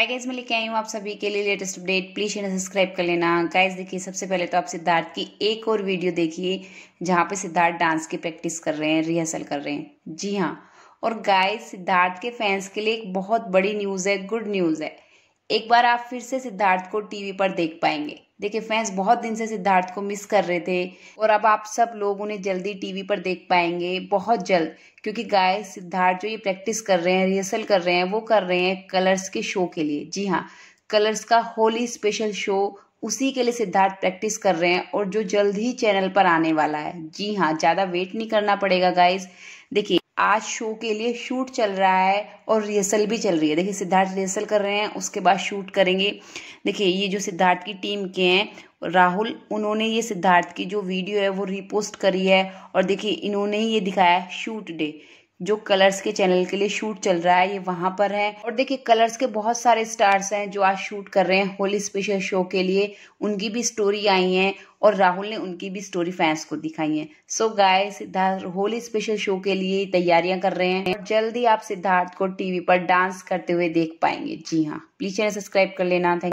hi guys मैं लेके आई हूँ आप सभी के लिए लेटेस्ट अपडेट प्लीज इन्हें सब्सक्राइब कर लेना गाइज देखिए सबसे पहले तो आप सिद्धार्थ की एक और वीडियो देखिए जहाँ पे सिद्धार्थ डांस की प्रैक्टिस कर रहे हैं रिहर्सल कर रहे हैं जी हाँ और गाइज सिद्धार्थ के फैंस के लिए एक बहुत बड़ी न्यूज़ है गुड न्यूज़ है एक बार आप फिर से सिद्धार्थ को टीवी पर देख पाएंगे देखिए फैंस बहुत दिन से सिद्धार्थ को मिस कर रहे थे और अब आप सब लोग उन्हें जल्दी टीवी पर देख पाएंगे बहुत जल्द क्योंकि गाय सिद्धार्थ जो ये प्रैक्टिस कर रहे हैं रिहर्सल कर रहे हैं वो कर रहे हैं कलर्स के शो के लिए जी हाँ कलर्स का होली स्पेशल शो उसी के लिए सिद्धार्थ प्रैक्टिस कर रहे हैं और जो जल्द ही चैनल पर आने वाला है जी हाँ ज़्यादा वेट नहीं करना पड़ेगा गाइज देखिए आज शो के लिए शूट चल रहा है और रिहर्सल भी चल रही है देखिए सिद्धार्थ रिहर्सल कर रहे हैं उसके बाद शूट करेंगे देखिए ये जो सिद्धार्थ की टीम के हैं राहुल उन्होंने ये सिद्धार्थ की जो वीडियो है वो रिपोस्ट करी है और देखिए इन्होंने ही ये दिखाया शूट डे जो कलर्स के चैनल के लिए शूट चल रहा है ये वहां पर है और देखिए कलर्स के बहुत सारे स्टार्स हैं जो आज शूट कर रहे हैं होली स्पेशल शो के लिए उनकी भी स्टोरी आई है और राहुल ने उनकी भी स्टोरी फैंस को दिखाई है so so guy Siddharth Holi special show के लिए तैयारियां कर रहे हैं और जल्दी आप सिद्धार्थ को टीवी पर डांस करते हुए देख पाएंगे जी हाँ प्लीज चैनल सब्सक्राइब कर लेना थैंक